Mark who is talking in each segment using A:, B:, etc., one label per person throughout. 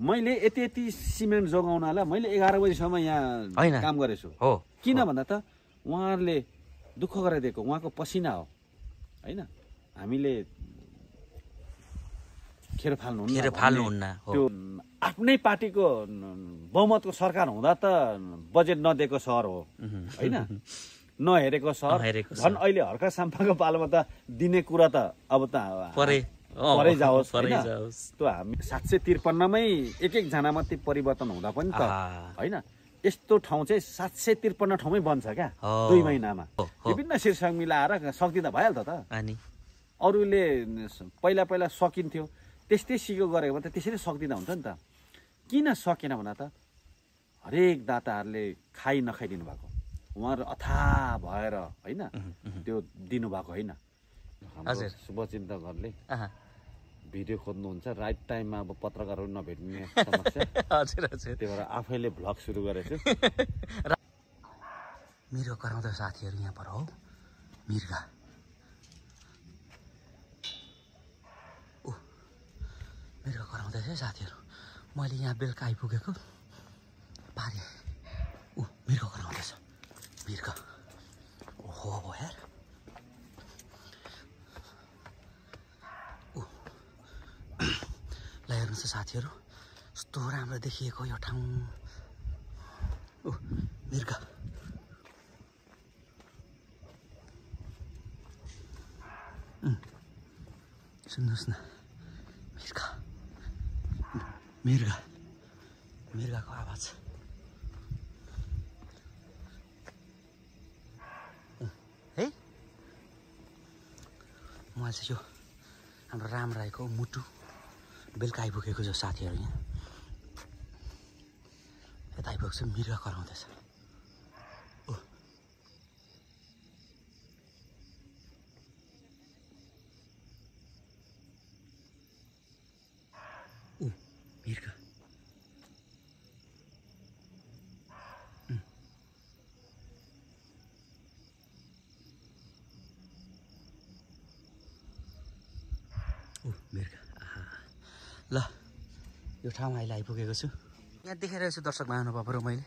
A: मैले यति यति सिमेन्ट जोगाउनलाई मैले एघार बजीसम्म यहाँ काम गरेछु हो किन भन्दा त उहाँहरूले दुःख गराइदिएको उहाँको पसिना हो होइन हामीले खेर फाल्नु खेर फाल्नुहुन्न त्यो आफ्नै पार्टीको बहुमतको सरकार हुँदा त बजेट नदिएको सहर हो होइन नहेरेको सहर झन् अहिले हर्का साम्पाको पालोमा त दिने कुरा त अब त परे परै जाओस् त्यो हामी सात सय त्रिपन्नमै एक एकजना मात्रै परिवर्तन हुँदा पनि त होइन यस्तो ठाउँ चाहिँ सात सय त्रिपन्न ठाउँमै बन्छ क्या दुई महिनामा विभिन्न शीर्षक मिलाएर सक्दिन भइहाल्छ त अनि अरूले पहिला पहिला सकिन्थ्यो त्यस्तै सिको गरेको भने त त्यसरी सक्दिन हुन्छ नि त किन सकेन भन्दा त हरेक दाताहरूले खाइ नखाइदिनु भएको उहाँहरू अथा भएर होइन त्यो दिनुभएको होइन हजुर शुभचिन्ता घरले भिडियो खोज्नुहुन्छ राइट टाइममा अब पत्रकारहरू नभेट्ने समस्या हजुर हजुर त्यही भएर आफैले भ्लग सुरु गरेको छु
B: मेरो कराउँदो साथीहरू यहाँ पर हो मिर्गा ओ मिर्गा कराउँदैछ है साथीहरू मैले यहाँ बेलुका आइपुगेको पारे ऊ मिर्ग कराउँदैछ मिर्ग ओहो हो हेर छ साथीहरू कस्तो राम्रो देखिएको यो ठाउँ ओ मिर्गा सुन्नुहोस् न मिर्गा मिर्गा मिर्गाको आवाज है मलाई चाहिँ यो हाम्रो राम राईको मुटु बेलुका आइपुगेको छ साथीहरू यहाँ यता आइपुग्छ मिर्ग कराउँदैछ यो ठाउँ अहिले आइपुगेको छु यहाँ देखिरहेको छु दर्शक महानुभावहरू मैले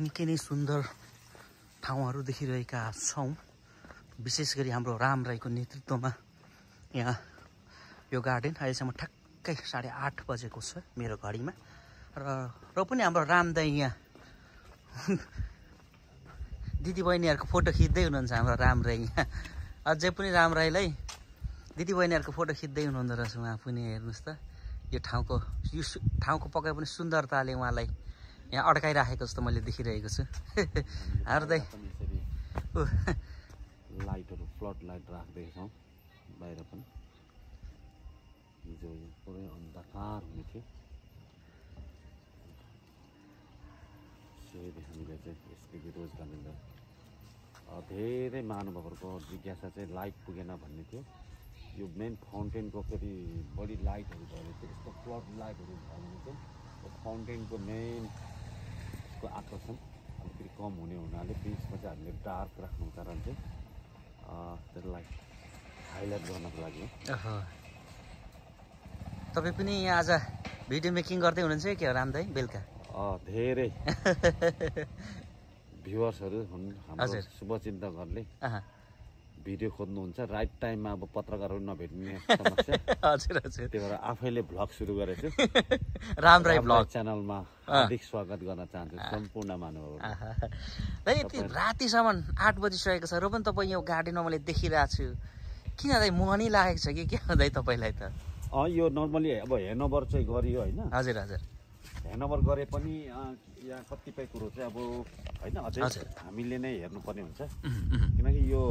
B: निकै नै सुन्दर ठाउँहरू देखिरहेका छौँ विशेष गरी हाम्रो राम राईको नेतृत्वमा यहाँ यो गार्डन अहिलेसम्म ठ्याक्कै साढे आठ बजेको छ मेरो घडीमा र र पनि हाम्रो रामदाई यहाँ दिदीबहिनीहरूको फोटो खिच्दै हुनुहुन्छ हाम्रो राम राई यहाँ अझै पनि राम राईलाई दिदीबहिनीहरूको फोटो खिच्दै हुनुहुँदो रहेछ उहाँ पनि हेर्नुहोस् त यो ठाउँको यो ठाउँको पक्कै पनि सुन्दरताले उहाँलाई यहाँ अड्काइराखेको जस्तो मैले देखिरहेको छु
A: हार्दै लाइटहरू फ्लड लाइट राख्दै छौँ बाहिर पनि हिजो पुरै अन्धकार हुने थियो फेरि हामीले चाहिँ यसको धेरै महानुभावहरूको जिज्ञासा चाहिँ लाइट पुगेन भन्ने थियो यो मेन फाउन्टेनको फेरि बढी लाइटहरू भयो भने यस्तो क्लब लाइटहरू भयो भने चाहिँ यो फाउन्टेनको मेन को आकर्षण अलिकति कम हुने हुनाले बिचमा चाहिँ हामीले डार्क राख्नु कारण चाहिँ त्यसलाई हाइलाइट गर्नको लागि
B: तपाईँ पनि यहाँ आज भिडियो मेकिङ गर्दै हुनुहुन्छ के हो रामदाई बेलुका
A: धेरै भ्युवर्सहरू हुन् हाम्रो शुभचिन्तकहरूले भिडियो खोज्नुहुन्छ राइट टाइममा अब पत्रकारहरू नभेट्ने हजुर हजुर त्यही भएर आफैले भ्लग सुरु गरेको छु राम राई भ्लग च्यानलमा हार्दिक स्वागत गर्न चाहन्छु सम्पूर्ण मानव
B: रातिसम्म आठ बजिसकेको छ र पनि तपाईँ यो गार्डनमा मैले देखिरहेको छु किन दाइ
A: मुह लागेको छ कि के हुँदै तपाईँलाई त यो नर्मली अब हेर्न चाहिँ गरियो होइन हजुर हजुर ह्यान्डओभर गरे पनि यहाँ कतिपय कुरो चाहिँ अब होइन अझै हामीले नै हेर्नुपर्ने हुन्छ किनकि यो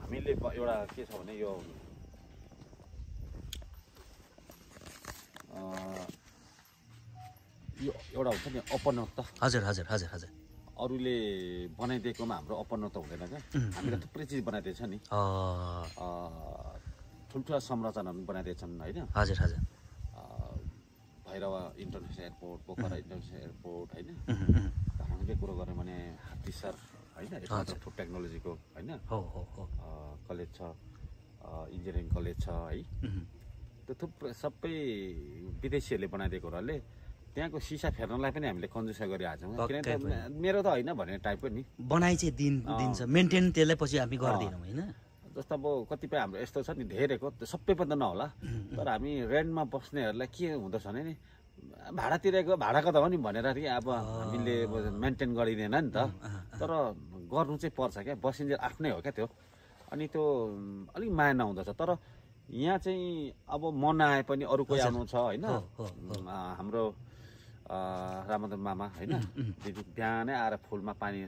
A: हामीले एउटा के छ भने यो यो एउटा हुन्छ नि अपनत्व हजुर हजुर हजुर हजुर अरूले बनाइदिएकोमा हाम्रो अपनत्व हुँदैन क्या हामीले थुप्रै चिज बनाइदिएछ नि ठुल्ठुला संरचनाहरू बनाइदिएछन् होइन हजुर हजुर Bhairahawa international airport Pokhara international airport होइन हामीले कुरो गऱ्यौँ भने हात्तीसर होइन फुड टेक्नोलोजीको होइन कलेज छ इन्जिनियरिङ कलेज छ है त्यो थुप्रै सबै विदेशीहरूले बनाइदिएको हुनाले त्यहाँको सिसा फेर्नलाई पनि हामीले कन्जुसा गरिहाल्छौँ किनभने मेरो त होइन भन्ने टाइपको नि
B: बनाइ चाहिँ दिन्छ मेन्टेन त्यसलाई पछि हामी गर्दैनौँ
A: होइन जस्तो अब कतिपय हाम्रो यस्तो छ नि धेरैको सबै त्यो सबैभन्दा नहोला तर हामी रेन्टमा बस्नेहरूलाई के हुँदछ भने नि भाडा तिरेको भाडाको त हो नि भनेर कि अब हामीले मेन्टेन गरिँदैन नि त तर गर्नु चाहिँ पर्छ क्या बसिन्जेल आफ्नै हो क्या त्यो अनि त्यो अलिक माया नहुँदछ तर यहाँ चाहिँ अब मन आए पनि अरू कोही आउनु छ होइन हाम्रो रामचन्द्र मामा होइन बिहानै आएर फुलमा पानी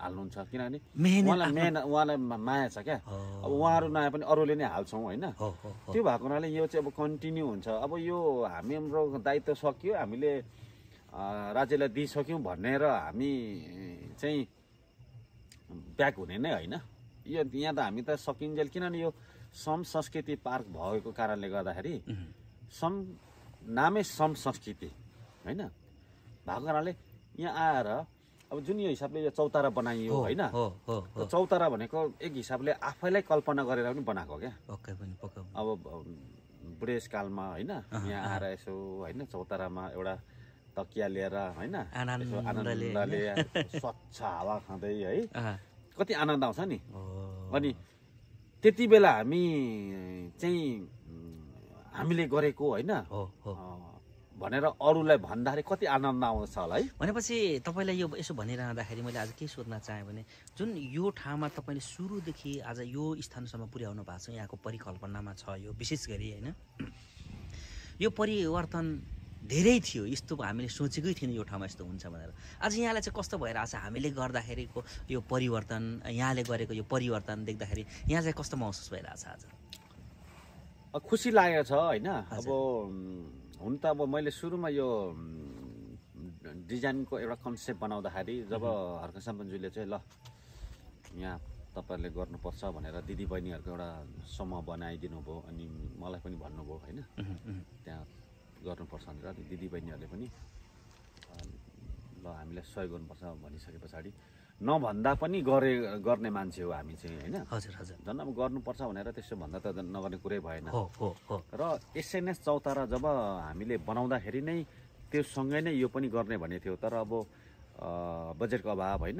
A: हाल्नुहुन्छ किनभने उहाँलाई मेहनत उहाँलाई माया छ क्या अब उहाँहरू नआए पनि अरूले नै हाल्छौँ होइन त्यो भएको हुनाले यो चाहिँ अब कन्टिन्यू हुन्छ अब यो हामी हाम्रो दायित्व सकियो हामीले राज्यलाई दिइसक्यौँ भनेर हामी चाहिँ ब्याक हुने नै होइन यो यहाँ त हामी त सकिन्जेल किनभने यो सम संस्कृति पार्क भएको कारणले गर्दाखेरि सम नामै सम संस्कृति होइन भएको कारणले यहाँ आएर अब जुन यो हिसाबले यो चौतारा बनाइयो होइन चौतारा भनेको एक हिसाबले आफैलाई कल्पना गरेर पनि बनाएको क्या पक्कै पनि पक्का अब बुढेसकालमा होइन यहाँ आएर यसो होइन चौतारामा एउटा तकिया लिएर होइन आनन्दले स्वच्छ हावा खाँदै है कति आनन्द आउँछ नि अनि त्यति बेला हामी चाहिँ हामीले गरेको होइन भनेर अरूलाई भन्दाखेरि कति आनन्द आउँछ होला है
B: भनेपछि तपाईँलाई यो यसो भनिरहँदाखेरि मैले आज के सोध्न चाहेँ भने जुन यो ठाउँमा तपाईँले सुरुदेखि आज यो स्थानसम्म पुर्याउनु भएको छ यहाँको परिकल्पनामा छ यो विशेष गरी होइन यो परिवर्तन धेरै थियो यस्तो हामीले सोचेकै थिएन यो ठाउँमा यस्तो हुन्छ भनेर आज यहाँलाई चाहिँ कस्तो भइरहेको छ हामीले गर्दाखेरिको यो परिवर्तन यहाँले गरेको यो परिवर्तन देख्दाखेरि यहाँ चाहिँ कस्तो महसुस भइरहेछ आज
A: खुसी लागेको छ होइन अब हुन त अब मैले सुरुमा यो डिजाइनको एउटा कन्सेप्ट बनाउँदाखेरि जब हर्क सम्पनज्यूले चाहिँ ल यहाँ तपाईँहरूले गर्नुपर्छ भनेर दिदी बहिनीहरूको एउटा समूह बनाइदिनु भयो अनि मलाई पनि भन्नुभयो होइन त्यहाँ गर्नुपर्छ भनेर दिदी पनि ल हामीलाई सहयोग गर्नुपर्छ भनिसके पछाडि नभन्दा पनि गरे गर्ने मान्छे हो हामी चाहिँ होइन हजुर हजुर झन् अब गर्नुपर्छ भनेर त्यसो भन्दा त नगर्ने कुरै भएन हो हो हो र एसएनएस चौतारा जब हामीले बनाउँदाखेरि नै सँगै नै यो पनि गर्ने भन्ने थियो तर अब बजेटको अभाव होइन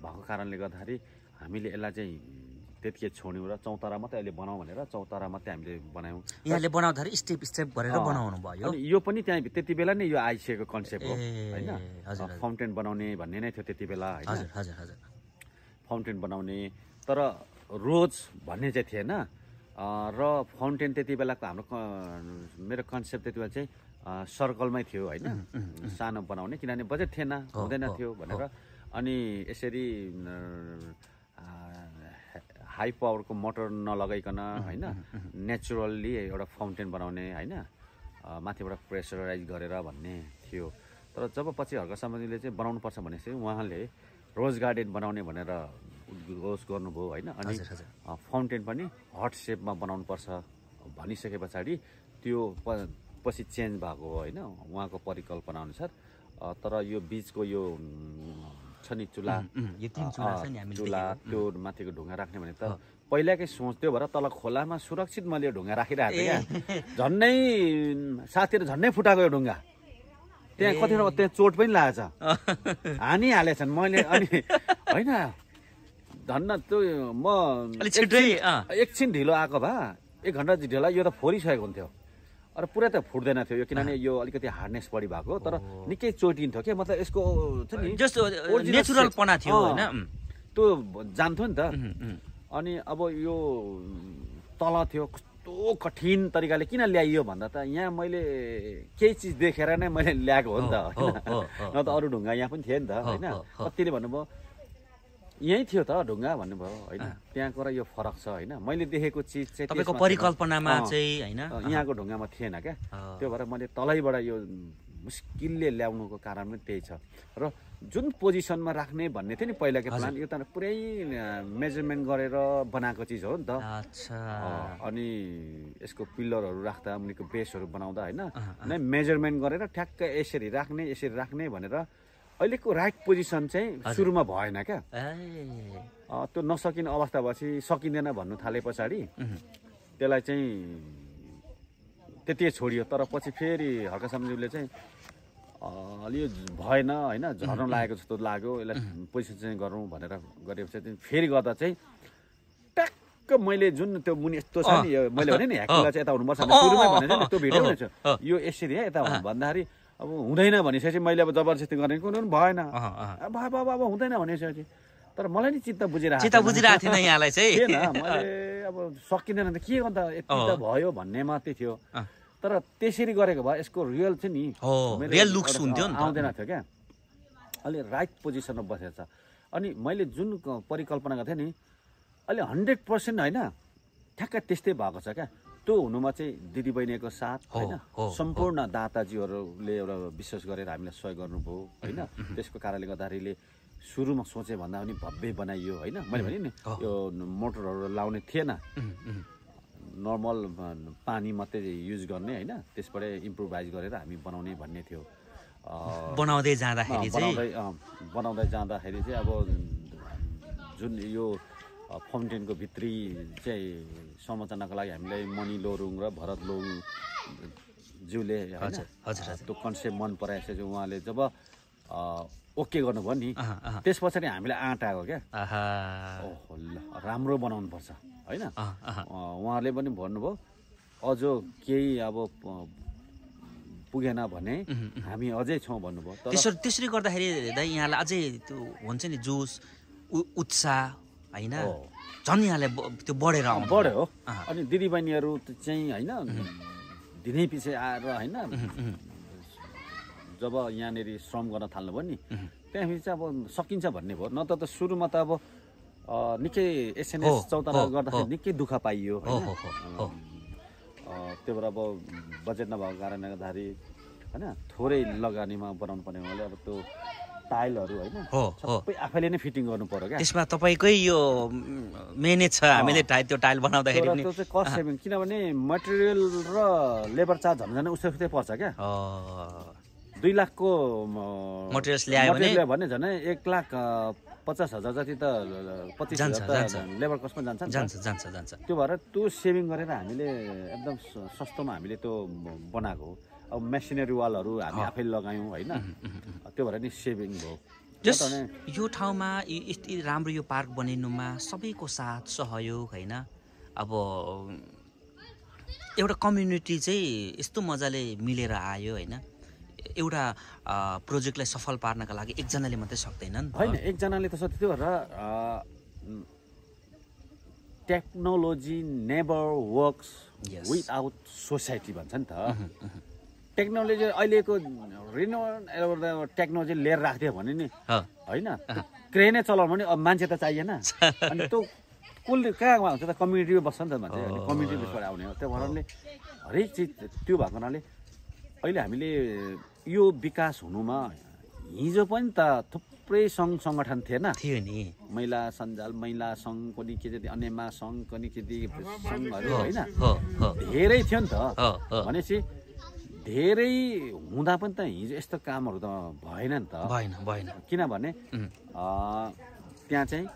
A: भएको कारणले गर्दाखेरि हामीले यसलाई चाहिँ त्यतिकै छोड्यौँ र चौतारा मात्रै अहिले बनाऊ भनेर चौतारा मात्रै हामीले बनायौँ यहाँले
B: बनाउँदाखेरि स्टेप स्टेप गरेर बनाउनु भयो
A: यो पनि त्यहाँ त्यति बेला नै यो आइसकेको कन्सेप्ट हो होइन फाउन्टेन बनाउने भन्ने नै थियो त्यति बेला होइन फाउन्टेन बनाउने तर रोज भन्ने चाहिँ थिएन र फाउन्टेन त्यति बेलाको हाम्रो मेरो कन्सेप्ट त्यति बेला चाहिँ सर्कलमै थियो होइन सानो बनाउने किनभने बजेट थिएन हुँदैन थियो भनेर अनि यसरी हाई पावरको मोटर नलगाइकन होइन नेचुरल्ली एउटा फाउन्टेन बनाउने होइन माथिबाट प्रेसराइज गरेर भन्ने थियो तर जब पछि हर्क सामाजीले चाहिँ बनाउनु भने चाहिँ उहाँले रोज गार्डन बनाउने भनेर उद्घोष गर्नुभयो होइन अनि फाउन्टेन पनि हट सेपमा पर्छ भनिसके पछाडि त्यो पछि चेन्ज भएको हो होइन उहाँको परिकल्पना अनुसार तर यो बिचको यो छ नि चुल्हा चुल्हा त्यो माथिको ढुङ्गा राख्ने भने त पहिलाकै सोच त्यो भएर तल खोलामा सुरक्षित मैले ढुङ्गा राखिरहेको थिएँ क्या झन्डै साथीहरू झन्डै फुटाएको यो ढुङ्गा त्यहाँ कतिवटा त्यहाँ चोट पनि लागेको छ हानिहालेछन् मैले अनि होइन धन्न त्यो म एकछिन ढिलो आएको भए एक घन्टा ढिलो यो त फोरिसकेको हुन्थ्यो अरू पुरै त फुट्दैन थियो यो किनभने यो अलिकति हार्डनेस बढी भएको तर निकै चोटिन्थ्यो क्या मतलब यसको जस्तो नेचुरल थियो होइन त्यो जान्थ्यो नि त अनि अब यो तल थियो कस्तो कठिन तरिकाले किन ल्याइयो भन्दा त यहाँ मैले केही चिज देखेर नै मैले ल्याएको हो नि त होइन न त अरू ढुङ्गा यहाँ पनि थिएँ नि त होइन कतिले भन्नुभयो यहीँ थियो त ढुङ्गा भन्नुभयो होइन त्यहाँको र यो फरक छ होइन मैले देखेको चिज चाहिँ तपाईँको परिकल्पनामा चाहिँ होइन यहाँको ढुङ्गामा थिएन क्या त्यो भएर मैले तलैबाट यो मुस्किलले ल्याउनुको कारण पनि त्यही छ र जुन पोजिसनमा राख्ने भन्ने थियो नि पहिलाको प्लान यो त पुरै मेजरमेन्ट गरेर बनाएको चिज हो नि त अनि यसको पिल्लरहरू राख्दा मुनिको बेसहरू बनाउँदा होइन नै मेजरमेन्ट गरेर ठ्याक्कै यसरी राख्ने यसरी राख्ने भनेर अहिलेको राइट पोजिसन चाहिँ सुरुमा भएन क्या त्यो नसकिने अवस्था भएपछि सकिँदैन भन्नु थाले पछाडि त्यसलाई चाहिँ त्यति छोडियो तर पछि फेरि हर्का सम्झिउले चाहिँ अलि यो भएन होइन झर्न लागेको जस्तो लाग्यो यसलाई पोजिसन चाहिँ गरौँ भनेर गरेपछि फेरि गर्दा चाहिँ ट्याक्क मैले जुन त्यो मुनि यस्तो छ नि मैले भने नि ह्याक्कुला चाहिँ यता हुनुपर्छ त्यो भिडियो यो यसरी है यता भन्दाखेरि अब हुँदैन भनेपछि मैले अब जबरजस्ती गरेँ कुनै पनि भएन भए भए अब हुँदैन भनेपछि तर मलाई नि चित्त बुझिरहेको चित्त बुझिरहेको थिएन यहाँलाई चाहिँ थिएन मैले अब सकिँदैन त के गर्दा यति त भयो भन्ने मात्रै थियो तर त्यसरी गरेको भए यसको रियल चाहिँ नि रियल लुक्स हुन्थ्यो आउँदैन थियो क्या अलि राइट पोजिसनमा बसेर छ अनि मैले जुन परिकल्पना गर्थेँ नि अहिले हन्ड्रेड पर्सेन्ट होइन ठ्याक्कै त्यस्तै भएको छ क्या त्यो हुनुमा चाहिँ दिदीबहिनीको साथ होइन सम्पूर्ण दाताजीहरूले एउटा विश्वास गरेर हामीलाई सहयोग गर्नुभयो होइन त्यसको कारणले गर्दाखेरिले सुरुमा सोचे भन्दा पनि भव्य बनाइयो होइन मैले भने नि यो मोटरहरू लाउने थिएन नर्मल पानी मात्रै युज गर्ने होइन त्यसबाट इम्प्रोभाइज गरेर हामी बनाउने भन्ने थियो बनाउँदै जाँदाखेरि बनाउँदै जाँदाखेरि चाहिँ अब जुन यो फाउन्टेनको भित्री चाहिँ संरचनाको लागि हामीलाई मणि लोरुङ र भरत लोरुङ ज्यूले त्यो कन्सेप्ट मन पराएपछि उहाँले जब ओके गर्नुभयो नि त्यस पछाडि हामीलाई आँट आएको क्या ओहो ल राम्रो बनाउनुपर्छ होइन उहाँहरूले पनि भन्नुभयो अझ केही अब पुगेन भने हामी अझै छौँ भन्नुभयो त्यसरी
B: त्यसरी गर्दाखेरि यहाँलाई अझै त्यो हुन्छ नि जोस
A: उत्साह होइन झन् यहाँले त्यो बढेर बढ्यो अनि दिदीबहिनीहरू चाहिँ होइन दिनै पछि आएर होइन जब यहाँनिर श्रम गर्न थाल्नुभयो नि त्यहाँदेखि चाहिँ अब सकिन्छ भन्ने भयो नत्र त सुरुमा त अब निकै एसएनएस चौतारा गर्दाखेरि निकै दुःख पाइयो त्यो भएर अब बजेट नभएको कारणले गर्दाखेरि होइन थोरै लगानीमा बनाउनु पर्ने हुनाले अब त्यो टाइलहरू होइन सबै आफैले नै फिटिङ गर्नु पर्यो क्या त्यसमा
B: तपाईँकै यो मेहनत छ हामीले टाइल त्यो टाइल बनाउँदाखेरि त्यो चाहिँ
A: कस्ट सेभिङ किनभने मटेरियल र लेबर चार्ज झन् उसै उस्तै पर्छ क्या दुई लाखको मटेरियल्स ल्यायो भने झन् एक लाख पचास हजार जति त पच्चिस हजार लेबर कस्टमा जान्छ जान्छ जान्छ जान्छ त्यो भएर त्यो सेभिङ गरेर हामीले एकदम सस्तोमा हामीले त्यो बनाएको हो अब मेसिनेरी वालहरू हामी आफै लगायौँ होइन त्यो भएर नि सेभिङ भयो जस
B: यो ठाउँमा यति राम्रो यो पार्क बनिनुमा सबैको साथ सहयोग होइन अब एउटा कम्युनिटी चाहिँ यस्तो मजाले मिलेर आयो होइन एउटा प्रोजेक्टलाई सफल पार्नका लागि एकजनाले मात्रै सक्दैनन् होइन
A: एकजनाले त सक्थ्यो र technology never works without society भन्छ नि त टेक्नोलोजी अहिलेको रिन्युएबल टेक्नोलोजी लिएर राखिदियो भने नि होइन क्रेनै चलाउनु भने अब मान्छे त चाहिएन अनि त्यो कसले कहाँ आउँछ त कम्युनिटीमा बस्छ नि त मान्छे कम्युनिटी बेसबाट आउने हो त्यो कारणले हरेक चिज त्यो भएको हुनाले अहिले हामीले यो विकास हुनुमा हिजो पनि त थुप्रै सङ्घ सङ्गठन थिएन थियो नि महिला सञ्जाल महिला सङ्घ पनि के जति अन्यमा सङ्घ पनि के सङ्घहरू होइन धेरै थियो नि त भनेपछि धेरै हुँदा पनि त हिजो यस्तो कामहरू त भएन नि त भएन भएन किनभने त्यहाँ चाहिँ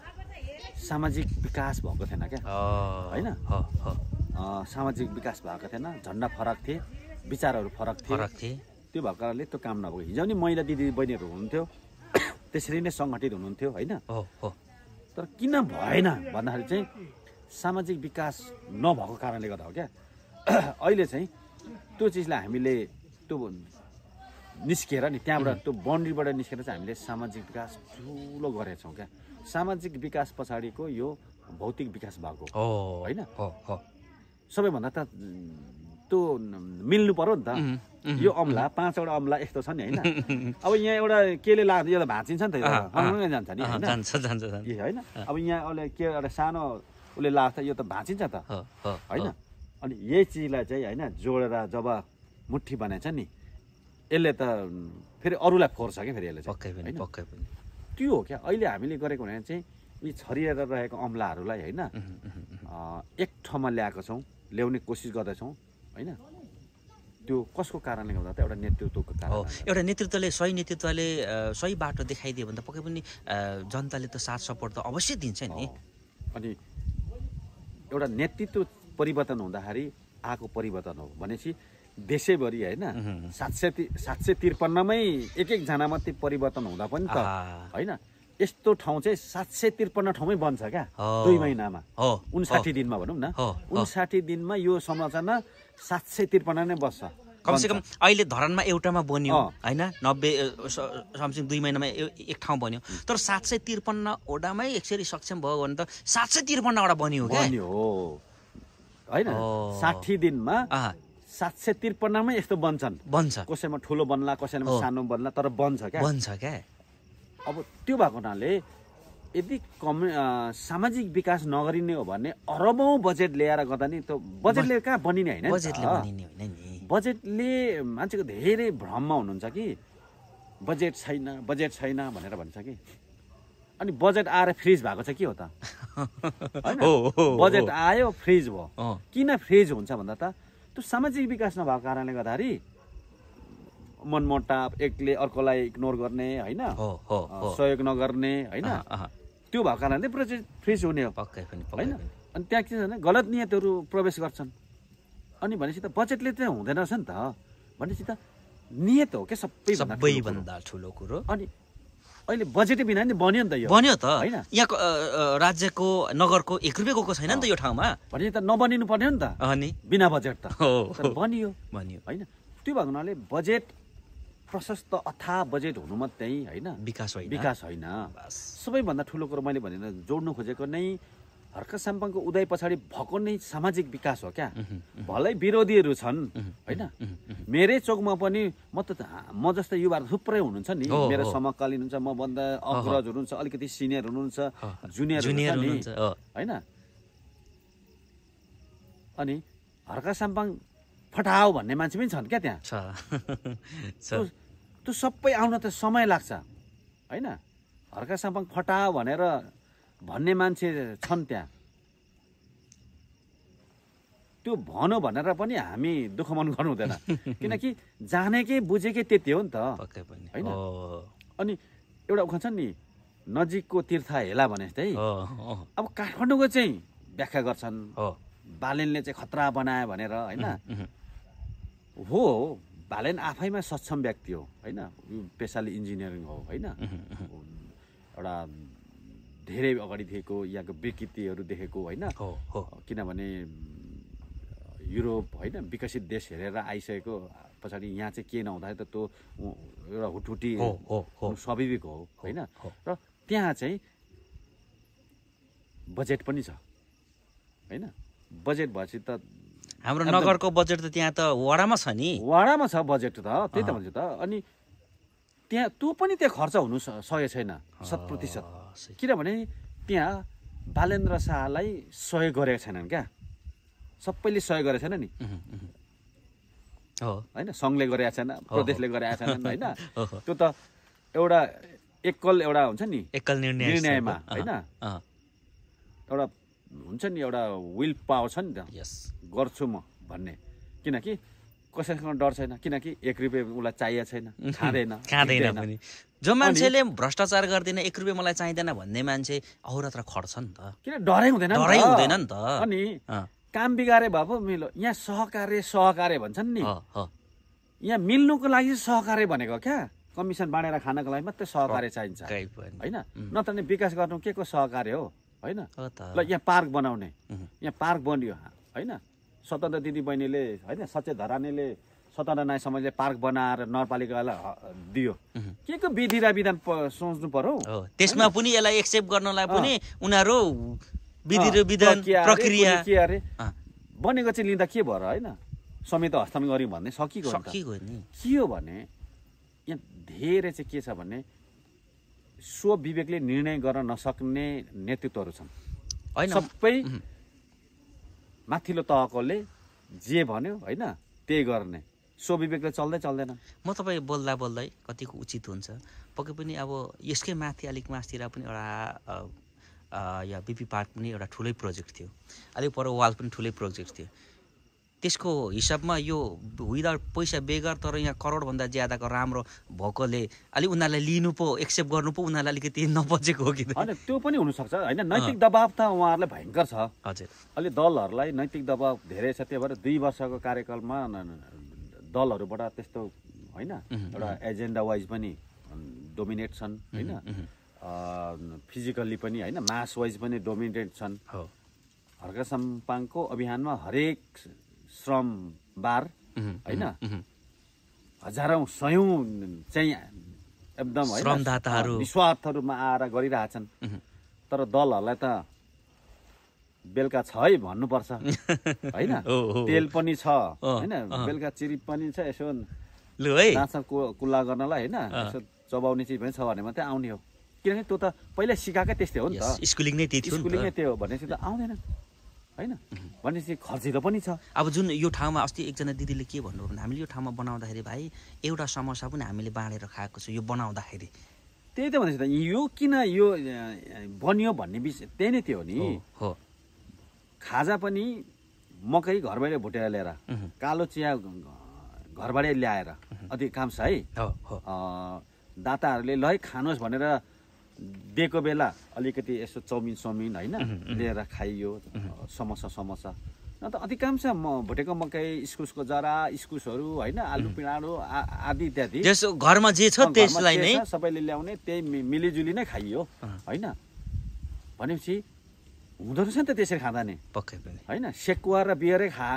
A: सामाजिक विकास भएको थिएन क्या होइन सामाजिक विकास भएको थिएन झन्डा फरक थिए विचारहरू फरक थिए फरक थिए त्यो भएको कारणले त्यो काम नभएको हिजो पनि महिला दिदी बहिनीहरू हुनुहुन्थ्यो त्यसरी नै सङ्गठित हुनुहुन्थ्यो होइन तर किन भएन भन्दाखेरि चाहिँ सामाजिक विकास नभएको कारणले गर्दा हो क्या अहिले चाहिँ त्यो चिजलाई हामीले त्यो निस्किएर नि त्यहाँबाट त्यो बाउन्ड्रीबाट निस्केर चाहिँ हामीले सामाजिक विकास ठुलो गरेछौँ क्या सामाजिक विकास पछाडिको यो भौतिक विकास भएको होइन सबैभन्दा त त्यो मिल्नु पऱ्यो नि त यो अम्ला पाँचवटा अम्ला यस्तो छ नि होइन अब यहाँ एउटा केले लाग्छ यो त भाँचिन्छ नि त जान्छ नि होइन अब यहाँ उसले के एउटा सानो उसले लाग्छ यो त भाँचिन्छ त होइन अनि यही चिजलाई चाहिँ होइन जोडेर जब मुठी बनाइन्छ नि यसले त फेरि अरूलाई फोर्छ क्या फेरि यसले पक्कै पनि पक्कै पनि त्यो हो क्या अहिले हामीले गरेको भने चाहिँ यी छरिएर रहेको अम्लाहरूलाई होइन एक ठाउँमा ल्याएको छौँ ल्याउने कोसिस गर्दैछौँ होइन त्यो कसको कारणले गर्दा त एउटा नेतृत्वको कारण हो
B: एउटा नेतृत्वले सही नेतृत्वले सही बाटो देखाइदियो भने त पक्कै पनि जनताले त साथ सपोर्ट त अवश्य
A: दिन्छ नि अनि एउटा नेतृत्व परिवर्तन हुँदाखेरि आएको परिवर्तन हो भनेपछि देशैभरि होइन सात सय सात सय त्रिपन्नमै एक एकजना मात्रै परिवर्तन हुँदा पनि त होइन यस्तो ठाउँ चाहिँ सात सय त्रिपन्न ठाउँमै बन्छ क्या दुई महिनामा उन्साठी दिनमा भनौँ न उन्साठी दिनमा यो संरचना सात सय त्रिपन्न नै बस्छ कमसेकम
B: अहिले धरानमा एउटामा बन्यो होइन नब्बे समथिङ दुई महिनामा एक ठाउँ बन्यो तर सात सय त्रिपन्नवटामै एकचोटि
A: सक्षम भयो भने त सात सय त्रिपन्नवटा बन्यो हो होइन साठी दिनमा सात सय त्रिपन्नमै यस्तो बन्छन् बन्छ कसैमा ठुलो बन्ला कसैमा सानो बन्ला तर बन्छ क्या बन्छ क्या अब त्यो भएको हुनाले यदि कम सामाजिक विकास नगरिने हो भने अरबौँ बजेट ल्याएर गर्दा नि त्यो बजेटले कहाँ बनिने होइन बजेटले मान्छेको धेरै भ्रममा हुनुहुन्छ कि बजेट छैन बजेट छैन भनेर भन्छ कि अनि बजेट आएर फ्रिज भएको छ के हो त बजेट आयो फ्रिज भयो किन फ्रिज हुन्छ भन्दा त त्यो सामाजिक विकास नभएको कारणले गर्दाखेरि मनमोटाप एकले अर्कोलाई इग्नोर गर्ने होइन सहयोग नगर्ने होइन त्यो भएको कारणले प्रोजेक्ट फ्रिज हुने हो पक्कै पनि होइन अनि त्यहाँ के छ भने गलत नियतहरू प्रवेश गर्छन् अनि भनेपछि त बजेटले चाहिँ हुँदैन रहेछ नि त भनेपछि त नियत हो क्या सबैभन्दा ठुलो कुरो अनि अहिले बजेट बिना नि बन्यो नि त यो बन्यो त होइन यहाँको राज्यको नगरको एक रुपियाँ गएको छैन नि त यो ठाउँमा भने त नबनिनु पर्ने नि त अनि बिना बजेट त बनियो बनियो होइन त्यो भएको हुनाले बजेट प्रशस्त अथा बजेट हुनु मात्रै होइन विकास होइन विकास होइन सबैभन्दा ठुलो कुरो मैले भनेर जोड्नु खोजेको नै हर्क साम्पाङको उदय पछाडि भएको नै सामाजिक विकास हो क्या भलै विरोधीहरू छन् होइन मेरै चोकमा पनि म त म जस्तै युवाहरू थुप्रै हुनुहुन्छ नि मेरो समकालीन हुन्छ म भन्दा अग्रज हुनुहुन्छ अलिकति सिनियर हुनुहुन्छ जुनियर हुनुहुन्छ होइन अनि हर्का साम्पाङ फटाओ भन्ने मान्छे पनि छन् क्या त्यहाँ त्यो सबै आउन त समय लाग्छ होइन हर्का साम्पाङ फटाओ भनेर भन्ने मान्छे छन् त्यहाँ त्यो भन भनेर पनि हामी दुःख मन गर्नु हुँदैन किनकि जानेकै बुझेकै त्यति हो नि त होइन अनि एउटा उखान छ नि नजिकको तीर्थ हेला भने जस्तै अब काठमाडौँको चाहिँ व्याख्या गर्छन् बालेनले चाहिँ खतरा बनायो भनेर होइन हो बालेन आफैमा सक्षम व्यक्ति हो होइन पेसाले इन्जिनियरिङ हो होइन एउटा धेरै अगाडि देखेको यहाँको विकृतिहरू देखेको होइन किनभने युरोप होइन विकसित देश हेरेर आइसकेको पछाडि यहाँ चाहिँ के नहुँदाखेरि त त्यो एउटा हुटहुटी स्वाभाविक हो होइन र त्यहाँ चाहिँ बजेट पनि छ होइन बजेट भएपछि त हाम्रो नगरको बजेट त त्यहाँ त वडामा छ नि वडामा छ बजेट त त्यही त भन्छु त अनि त्यहाँ त्यो पनि त्यहाँ खर्च हुनु सकेको छैन शत प्रतिशत किनभने त्यहाँ बालेन्द्र शाहलाई सहयोग गरेका छैनन् क्या सबैले सहयोग गरेको छैन नि होइन सङ्घले गरेका छैन प्रदेशले गरेका छैनन् होइन त्यो त एउटा एकल एउटा हुन्छ नि एकल निर्णय निर्णयमा होइन एउटा हुन्छ नि एउटा विल पावर छ नि त गर्छु म भन्ने किनकि कसैसँग डर छैन किनकि एक रुपियाँ उसलाई चाहिएको छैन खाँदैन खाँदैन
B: जो मान्छेले भ्रष्टाचार गर्दैन एक रुपियाँ मलाई चाहिँदैन भन्ने मान्छे औरत खट्छ नि त किन डराइ हुँदैन डराइ हुँदैन नि त अनि
A: काम बिगारे भए पो मिलो यहाँ सहकार्य सहकार्य भन्छन् नि
B: यहाँ
A: मिल्नुको लागि सहकार्य भनेको क्या कमिसन बाँडेर खानको लागि मात्रै सहकार्य चाहिन्छ होइन नत्र नि विकास गर्नु के को सहकार्य हो होइन ल यहाँ पार्क बनाउने यहाँ पार्क बनियो होइन स्वतन्त्र दिदी बहिनीले होइन सचेत धरानीले सतना नाय समाजले पार्क बनाएर नगरपालिकालाई दियो के को विधि र विधान सोच्नु पर्यो त्यसमा पनि यसलाई एक्सेप्ट गर्नलाई पनि उनीहरू विधि र विधान प्रक्रिया के अरे बनेको चाहिँ लिँदा के भएर होइन समेत हस्तान गऱ्यौँ भन्ने सकिगयो सकिगयो नि के हो भने यहाँ धेरै चाहिँ के छ भने स्वविवेकले निर्णय गर्न नसक्ने नेतृत्वहरू छन् होइन सबै माथिल्लो तहकोले जे भन्यो होइन त्यही गर्ने स्वविवेकले चल्दै चल्दैन म तपाईँ बोल्दा बोल्दै कतिको
B: उचित हुन्छ पक्कै पनि अब यसकै माथि अलिक मासतिर पनि एउटा या बिपी पार्क पनि एउटा ठुलै प्रोजेक्ट थियो अलिक पर वाल पनि ठुलै प्रोजेक्ट थियो त्यसको हिसाबमा यो विदाउट पैसा बेगर तर यहाँ करोडभन्दा ज्यादाको राम्रो भएकोले अलिक उनीहरूलाई लिनु पो एक्सेप्ट गर्नु पो उनीहरूलाई अलिकति नबजेको हो कि होइन त्यो पनि हुनसक्छ होइन नैतिक
A: दबाव त उहाँहरूलाई भयङ्कर छ हजुर अलिक दलहरूलाई नैतिक दबाव धेरै छ त्यही भएर दुई वर्षको कार्यकालमा दलहरूबाट त्यस्तो होइन एउटा एजेन्डा वाइज पनि डोमिनेट छन् होइन फिजिकल्ली पनि होइन मास वाइज पनि डोमिनेट छन् हर्का सम्पाङको अभियानमा हरेक श्रम बार होइन हजारौँ सयौँ चाहिँ एकदम निस्वार्थहरूमा आएर गरिरहेछन् तर दलहरूलाई त बेलुका छ है भन्नुपर्छ होइन तेल पनि छ होइन बेलुका चिरिप पनि छ यसो दाँचा कुल्ला गर्नलाई होइन यसो चबाउने चिज पनि छ भने मात्रै आउने हो किनभने त्यो त पहिला सिकाएकै त्यस्तै हो नि त स्कुलिङ नै त्यही स्कुलिङ नै त्यो हो भनेपछि त आउँदैन होइन भनेपछि खर्चिलो पनि छ
B: अब जुन यो ठाउँमा अस्ति एकजना दिदीले के भन्नुभयो भने हामीले यो ठाउँमा बनाउँदाखेरि भाइ एउटा समोसा पनि हामीले बाँडेर खाएको
A: छु यो बनाउँदाखेरि त्यही त भनेपछि त यो किन यो बनियो भन्ने विषय त्यही नै त्यो हो नि हो खाजा पनि मकै घरबाटै भुटेर ल्याएर कालो चिया घरबाटै ल्याएर अति काम छ है दाताहरूले लै खानुहोस् भनेर दिएको बेला अलिकति यसो चाउमिन सौमिन होइन लिएर खाइयो समोसा समोसा न त अधिकांश म भुटेको मकै इस्कुसको जरा इस्कुसहरू होइन आलु पिँडाँडो आदि इत्यादि घरमा जे छ त्यसलाई नै सबैले ल्याउने त्यही मिलिजुली नै खाइयो होइन भनेपछि हुँदो रहेछ नि त त्यसरी खाँदा नि पक्कै पनि होइन सेकुवा र बियरै खा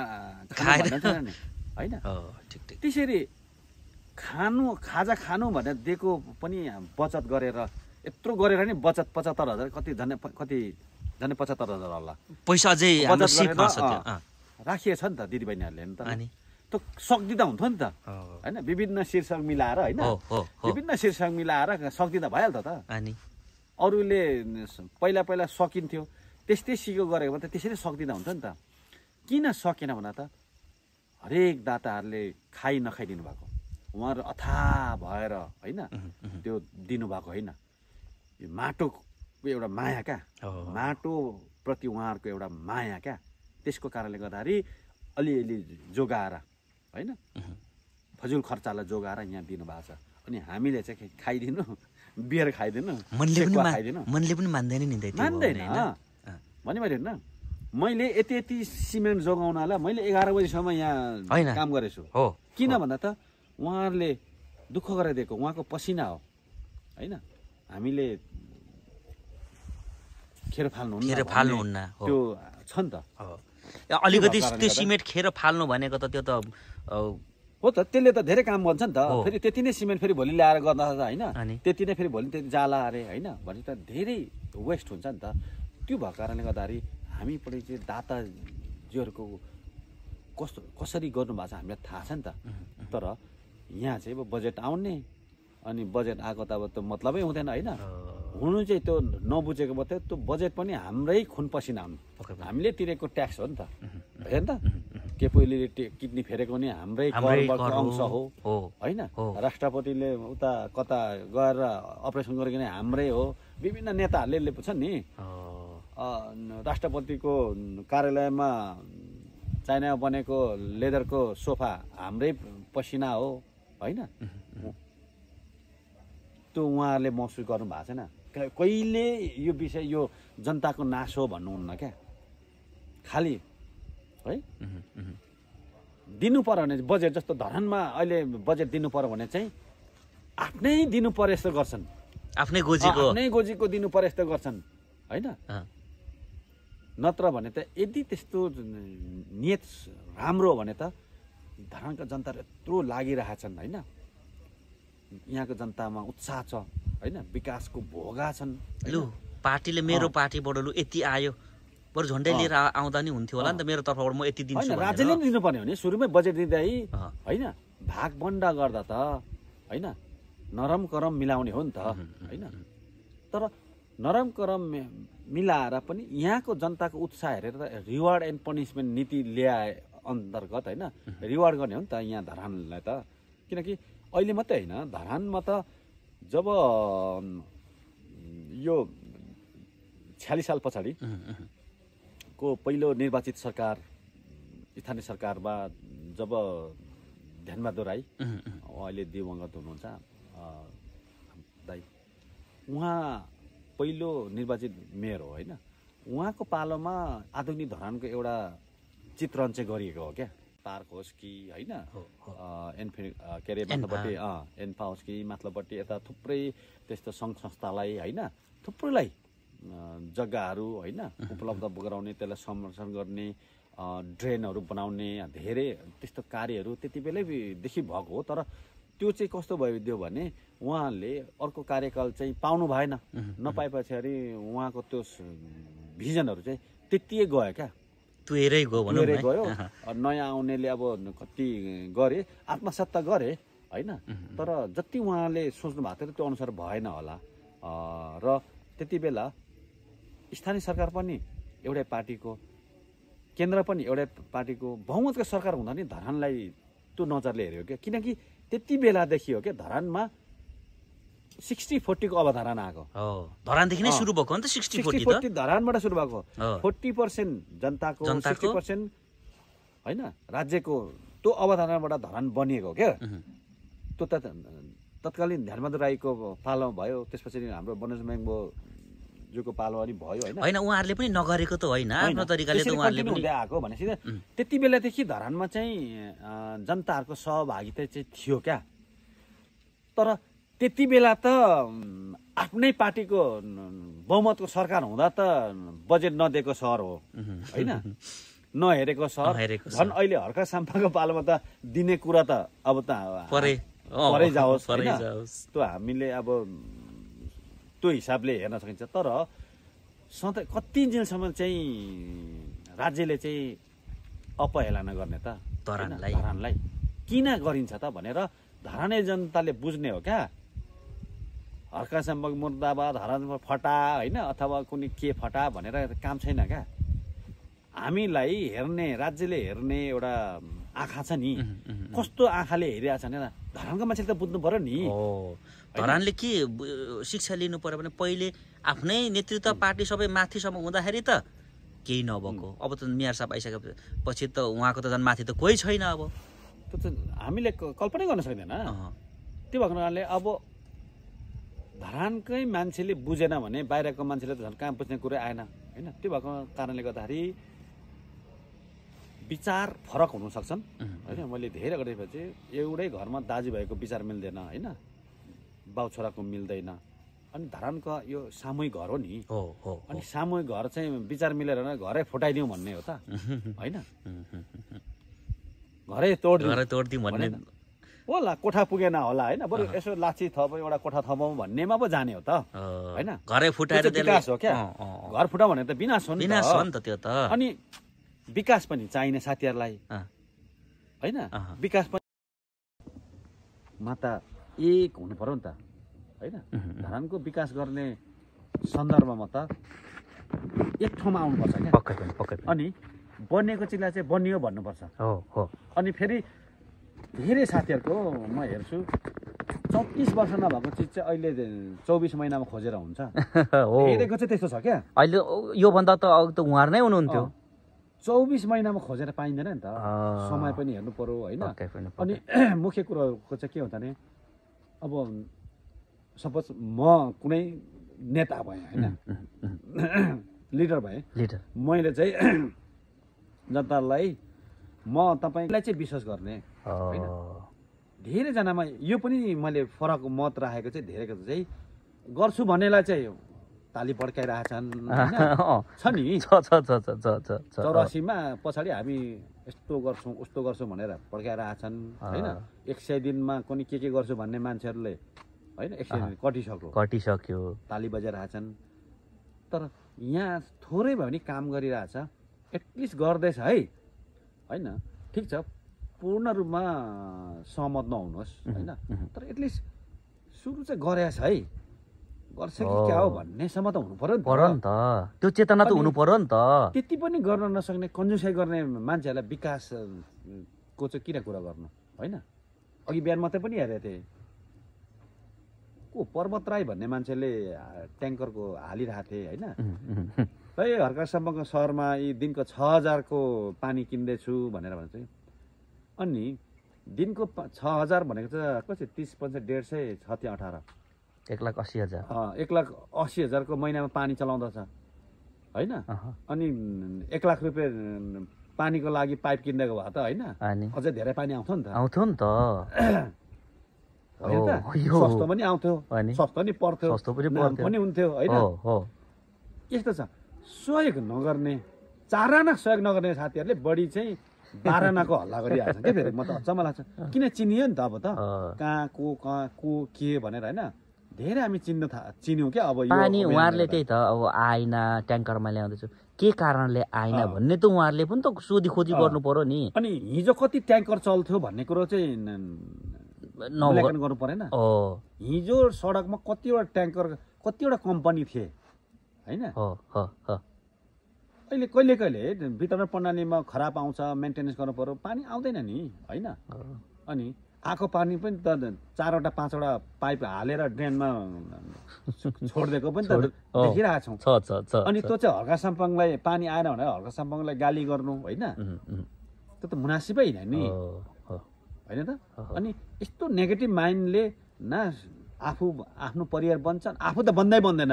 A: खाएर नि होइन त्यसरी खानु खाजा खानु भनेर दिएको पनि बचत गरेर यत्रो गरेर नि बचत पचहत्तर हजार कति झन् कति झन् पचहत्तर हजार होला
B: पैसा अझै छ
A: नि त दिदीबहिनीहरूले त त्यो सक्दिँदा हुन्थ्यो नि त होइन विभिन्न शीर्षक मिलाएर होइन
B: विभिन्न
A: शीर्षक मिलाएर सक्दिँदा भइहाल्छ त अरूले पहिला पहिला सकिन्थ्यो त्यस्तै सिको गरेको भने त त्यसरी सक्दिनँ हुन्छ नि त किन सकेन भन्दा त हरेक दाताहरूले खाइ नखाइदिनु भएको उहाँहरू अथा भएर होइन त्यो दिनुभएको होइन यो माटोको एउटा माया क्या माटोप्रति उहाँहरूको एउटा माया क्या त्यसको कारणले गर्दाखेरि अलिअलि जोगाएर होइन फजुल खर्चालाई जोगाएर यहाँ दिनुभएको छ अनि हामीले चाहिँ खाइदिनु बियर खाइदिनु मनले
B: पनि मान्दैन नि मान्दैन
A: भने मैले होइन मैले यति यति सिमेन्ट जोगाउनलाई मैले एघार बजीसम्म यहाँ काम गरेको छु हो किन भन्दा त उहाँहरूले दुःख गराइदिएको उहाँको पसिना हो होइन हामीले खेर फाल्नु खेर फाल्नुहुन्न त्यो छ नि त अलिकति त्यो सिमेन्ट खेर फाल्नु भनेको त त्यो त हो त त्यसले त धेरै काम गर्छ नि त फेरि त्यति नै सिमेन्ट फेरि भोलि ल्याएर गर्दा होइन त्यति नै फेरि भोलि त्यति जाला अरे होइन भने त धेरै वेस्ट हुन्छ नि त त्यो भएको कारणले गर्दाखेरि हामीपट्टि चाहिँ दाताजीहरूको कस्तो कसरी गर्नुभएको छ हामीलाई थाहा छ नि त तर यहाँ चाहिँ अब बजेट आउने अनि बजेट आएको त अब त्यो मतलबै हुँदैन होइन हुनु चाहिँ त्यो नबुझेको मात्रै त्यो बजेट पनि हाम्रै खुन पसिना हुनु हामीले तिरेको ट्याक्स हो नि त होइन त के पहिले किडनी फेरेको नि हाम्रै अंश हो होइन राष्ट्रपतिले उता कता गएर अपरेसन गरेको नि हाम्रै हो विभिन्न नेताहरूले छन् नि राष्ट्रपतिको कार्यालयमा चाइनामा बनेको लेदरको सोफा हाम्रै पसिना हो होइन त्यो उहाँहरूले महसुस गर्नु भएको छैन कहिले यो विषय यो जनताको नाश हो भन्नुहुन्न क्या खालि है दिनु पऱ्यो भने बजेट जस्तो धरनमा अहिले बजेट दिनु पऱ्यो भने चाहिँ आफ्नै दिनु पऱ्यो यस्तो गर्छन् आफ्नै गोजीको आफ्नै गोजीको दिनु पऱ्यो यस्तो गर्छन् होइन नत्र भने त यदि त्यस्तो नियत राम्रो हो भने त धरानका जनताहरू यत्रो लागिरहेछन् होइन यहाँको जनतामा उत्साह छ होइन विकासको भोगा छन् लु
B: पार्टीले मेरो पार्टीबाट लु यति आयो बरु झन्डै लिएर आउँदा नि हुन्थ्यो होला नि त मेरो तर्फबाट म यति दिन्छु राज्यले
A: पनि दिनुपर्ने हो नि सुरुमै बजेट दिँदै होइन भागभन्डा गर्दा त होइन नरम करम मिलाउने हो नि त होइन तर नरम करम मिलाएर पनि यहाँको जनताको उत्साह हेरेर त रिवार्ड एन्ड पनिसमेन्ट नीति ल्याए अन्तर्गत होइन रिवार्ड गर्ने हो नि त यहाँ धरानलाई त किनकि अहिले मात्रै होइन धरानमा त जब यो छ्यालिस साल पछाडि को पहिलो निर्वाचित सरकार स्थानीय सरकारमा जब ध्यानबहादुर राई अहिले दिवङ्गत हुनुहुन्छ दाई उहाँ पहिलो निर्वाचित मेयर हो होइन उहाँको पालोमा आधुनिक धरानको एउटा चित्रण चाहिँ गरिएको हो क्या पार्क होस् कि होइन एन्फि के अरे माथिपट्टि एन्फा होस् कि माथिल्लोपट्टि यता थुप्रै त्यस्तो सङ्घ संस्थालाई होइन थुप्रैलाई जग्गाहरू होइन उपलब्ध गराउने त्यसलाई संरक्षण गर्ने ड्रेनहरू बनाउने धेरै त्यस्तो कार्यहरू त्यति बेलैदेखि भएको हो तर त्यो चाहिँ कस्तो भइदियो भने उहाँले अर्को कार्यकाल चाहिँ पाउनु भएन नपाए पछाडि उहाँको त्यो भिजनहरू चाहिँ त्यति गयो क्या
B: तुएरै गयो तुएरै गयो
A: नयाँ आउनेले अब कति गरे आत्मसात गरे होइन तर जति उहाँले सोच्नु भएको थियो त्यो अनुसार भएन होला र त्यति बेला स्थानीय सरकार पनि एउटै पार्टीको केन्द्र पनि एउटै पार्टीको बहुमतको सरकार हुँदा नि धरानलाई त्यो नजरले हेऱ्यो क्या किनकि त्यति बेलादेखि हो क्या धरानमा सिक्सटी फोर्टीको अवधारणा आएको
B: धरानदेखि नै सुरु भएको फोर्टी
A: धरानबाट सुरु भएको फोर्टी पर्सेन्ट जनताको सिक्सटी पर्सेन्ट होइन राज्यको त्यो अवधारणाबाट धरान बनिएको क्या त्यो त तत्कालीन धर्मेन्द्र राईको पालोमा भयो त्यसपछि हाम्रो बनोज म्याङ्गो जोको पालो पनि भयो होइन होइन उहाँहरूले पनि
B: नगरेको त होइन आफ्नो तरिकाले उहाँहरूले पनि
A: आएको भनेपछि त्यति बेलादेखि धरानमा चाहिँ जनताहरूको सहभागिता चाहिँ थियो क्या तर त्यति बेला त आफ्नै पार्टीको बहुमतको सरकार हुँदा त बजेट नदिएको सहर हो होइन नहेरेको सहर झन् अहिले हर्का साम्पाको पालोमा त दिने कुरा त अब त परै जाओस् त्यो हामीले अब त्यो हिसाबले हेर्न सकिन्छ तर सधैँ कति दिनसम्म चाहिँ राज्यले चाहिँ अपहेलना गर्ने त धरानलाई किन गरिन्छ त भनेर धरानै जनताले बुझ्ने हो क्या हर्कासम्म मुर्दाबाद हरासम्म फटा होइन अथवा कुनै के फटा भनेर काम छैन क्या हामीलाई हेर्ने राज्यले हेर्ने एउटा आँखा छ नि कस्तो आँखाले हेरिरहेको छ नि धरानको मान्छेले त बुझ्नु पऱ्यो नि
B: धरानले के शिक्षा लिनु पऱ्यो भने पहिले आफ्नै नेतृत्व पार्टी सबै माथिसम्म हुँदाखेरि त केही नभएको अब त मेयर साहब आइसकेपछि त उहाँको त झन् माथि त कोही छैन
A: अब त्यो त हामीले कल्पनै गर्न सक्दैन त्यो भएको हुनाले अब धरानकै मान्छेले बुझेन भने बाहिरको मान्छेले त झन् कहाँ बुझ्ने कुरै आएन होइन त्यो भएको कारणले गर्दाखेरि विचार फरक हुनसक्छन् होइन मैले धेरै गरेपछि एउटै घरमा दाजुभाइको विचार मिल्दैन होइन बाउ छोराको मिल्दैन अनि धरानको यो सामूहिक घर हो नि हो हो अनि सामूहिक घर चाहिँ विचार मिलेर घरै फुटाइदिउँ भन्ने हो त होइन
B: घरै तोड घरै तोडिदिउँ भन्ने
A: होला कोठा पुगेन होला होइन बरु यसो लाची थप एउटा कोठा थपाउँ भन्नेमा पो जाने हो त होइन
B: घरै फुटाएर विकास हो क्या
A: घर फुटाउ भने त विनाश हो विनाश हो नि त
B: त्यो त अनि
A: विकास पनि चाहिने साथीहरूलाई होइन विकास पनि माता एक हुनु पऱ्यो नि त होइन धर्मको विकास गर्ने सन्दर्भमा त एक ठाउँमा आउनुपर्छ क्या पक्कै पनि पक्कै अनि बनिएको चिजलाई चाहिँ बनियो भन्नुपर्छ हो हो अनि फेरि धेरै साथीहरूको म हेर्छु चौतिस वर्ष नभएको चिज चाहिँ अहिले चौबिस महिनामा खोजेर हुन्छ हेरेको चाहिँ त्यस्तो छ क्या
B: अहिले योभन्दा त अघि त उहाँहरू नै हुनुहुन्थ्यो
A: चौबिस महिनामा खोजेर पाइँदैन नि त समय पनि हेर्नु पर्यो होइन अनि मुख्य कुरोको चाहिँ के हुन्छ भने अब सपोज म कुनै नेता भएँ होइन लिडर भएँ लिडर मैले चाहिँ जनतालाई म तपाईँलाई चाहिँ विश्वास गर्ने होइन धेरैजनामा यो पनि मैले फरक मत राखेको चाहिँ धेरैको चाहिँ गर्छु भन्नेलाई चाहिँ ताली पड्काइरहेछन्
B: छ नि चौरासीमा
A: पछाडि हामी यस्तो गर्छौँ उस्तो गर्छौँ भनेर पड्काइरहेछन् होइन एक सय दिनमा कुनै के के गर्छु भन्ने मान्छेहरूले होइन एक सय दिन कटिसक्यो कटिसक्यो ताली बजाइरहेछन् तर यहाँ थोरै भयो भने काम गरिरहेछ एटलिस्ट गर्दैछ है होइन ठिक छ पूर्ण रूपमा सहमत नहुनुहोस् होइन तर एटलिस्ट सुरु चाहिँ गरेछ है गर्छ कि क्या हो भन्नेसम्म त हुनु पर्यो नि त
B: त्यो चेतना त हुनु पर्यो नि त
A: त्यति पनि गर्न नसक्ने कन्जुसाइ गर्ने मान्छेहरूलाई विकासको चाहिँ किन कुरा गर्नु होइन अघि बिहान मात्रै पनि हेरेको थिएँ को पर्वत राई भन्ने मान्छेले ट्याङ्करको हालिरहेको थिएँ होइन है हर्कासम्मको सहरमा यी दिनको छ हजारको पानी किन्दैछु भनेर भन्छ अनि दिनको छ हजार भनेको त कति तिस पन्ध्र डेढ सय छ त्यहाँ अठार
B: एक लाख असी हजार
A: एक लाख असी हजारको महिनामा पानी चलाउँदछ होइन अनि एक लाख रुपियाँ पानीको लागि पाइप किनिदिएको भए त होइन अझै धेरै पानी आउँथ्यो नि त आउँथ्यो नि त सस्तो पनि आउँथ्यो सस्तो पनि पर्थ्यो पनि हुन्थ्यो होइन यस्तो छ सहयोग नगर्ने चाराना सहयोग नगर्ने साथीहरूले बढी चाहिँ बाह्रनाको हल्ला गरिहाल्छ कि फेरि म त अचम्म लाग्छ किन चिनियो नि त अब त कहाँ को कहाँ को के भनेर होइन धेरै हामी चिन्न था चिन्यौँ क्या अब पानी उहाँहरूले
B: त्यही त अब आइना ट्याङ्करमा ल्याउँदैछु के कारणले आएन भन्ने त उहाँहरूले पनि त सोधी खोजी गर्नु पर्यो नि अनि हिजो कति
A: ट्याङ्कर चल्थ्यो भन्ने कुरो चाहिँ गर्नु परेन हिजो सडकमा कतिवटा ट्याङ्कर कतिवटा कम्पनी थिए होइन अहिले कहिले कहिले वितरण प्रणालीमा खराब आउँछ मेन्टेनेन्स गर्नु पऱ्यो पानी आउँदैन नि होइन अनि आएको पानी पनि त चारवटा पाँचवटा पाइप हालेर ड्रेनमा छोडिदिएको पनि त देखिरहेको छौँ अनि त्यो चाहिँ हर्का साम्पाङलाई पानी आएन भने हर्का साम्पाङलाई गाली गर्नु होइन त्यो त मुनासिबै होइन नि होइन त अनि यस्तो नेगेटिभ माइन्डले न आफू आफ्नो परिवार बन्छ आफू त बन्दै बन्दैन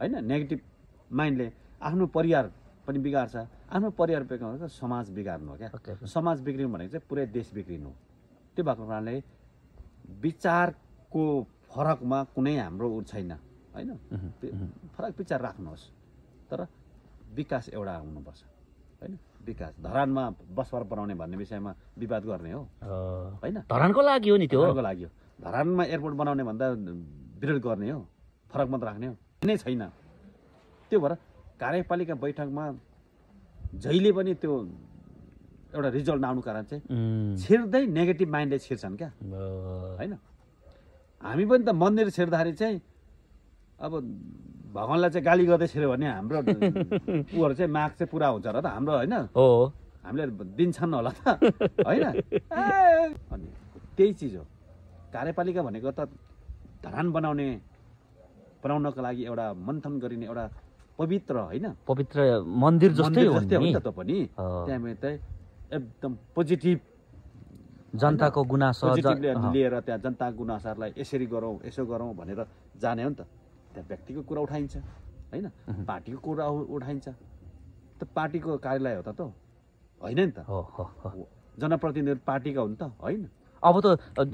A: होइन नेगेटिभ माइन्डले आफ्नो परिवार पनि बिगार्छ आफ्नो परिवार बिगार्नु समाज बिगार्नु हो क्या समाज बिग्रिनु भनेको चाहिँ पुरै देश बिग्रिनु त्यो भएको कारणले विचारको फरकमा कुनै हाम्रो ऊ छैन होइन फरक विचार राख्नुहोस् तर विकास एउटा हुनुपर्छ होइन विकास धरानमा बसवर बनाउने भन्ने विषयमा विवाद गर्ने हो होइन धरानको लागि हो नि त्यो लागि हो धरानमा एयरपोर्ट बनाउने भन्दा विरोध गर्ने हो फरक मात्र राख्ने हो नै छैन त्यो भएर कार्यपालिका बैठकमा जहिले पनि त्यो एउटा रिजल्ट नआउनु कारण चाहिँ छिर्दै नेगेटिभ माइन्डले छिर्छन् क्या होइन हामी पनि त मन्दिर छिर्दाखेरि चाहिँ अब भगवान्लाई चाहिँ गाली गर्दै छिर्यो भने हाम्रो उहरू चाहिँ माग चाहिँ पुरा हुन्छ र त हाम्रो होइन हामीले दिन्छन् होला त होइन अनि त्यही चिज हो कार्यपालिका भनेको त धरान बनाउने बनाउनको लागि एउटा मन्थन गरिने एउटा पवित्र होइन पवित्र
B: मन्दिर जस्तै हो हुन्छ त पनि त्यहाँ
A: चाहिँ एकदम पोजिटिभ
B: जनताको गुनासो लिएर
A: त्यहाँ जनताको गुनासाहरूलाई यसरी गरौँ यसो गरौँ भनेर जाने हो नि त त्यहाँ व्यक्तिको कुरा उठाइन्छ होइन पार्टीको कुरा उठाइन्छ त पार्टीको कार्यालय हो त त होइन नि त जनप्रतिनिधि हो नि त होइन अब त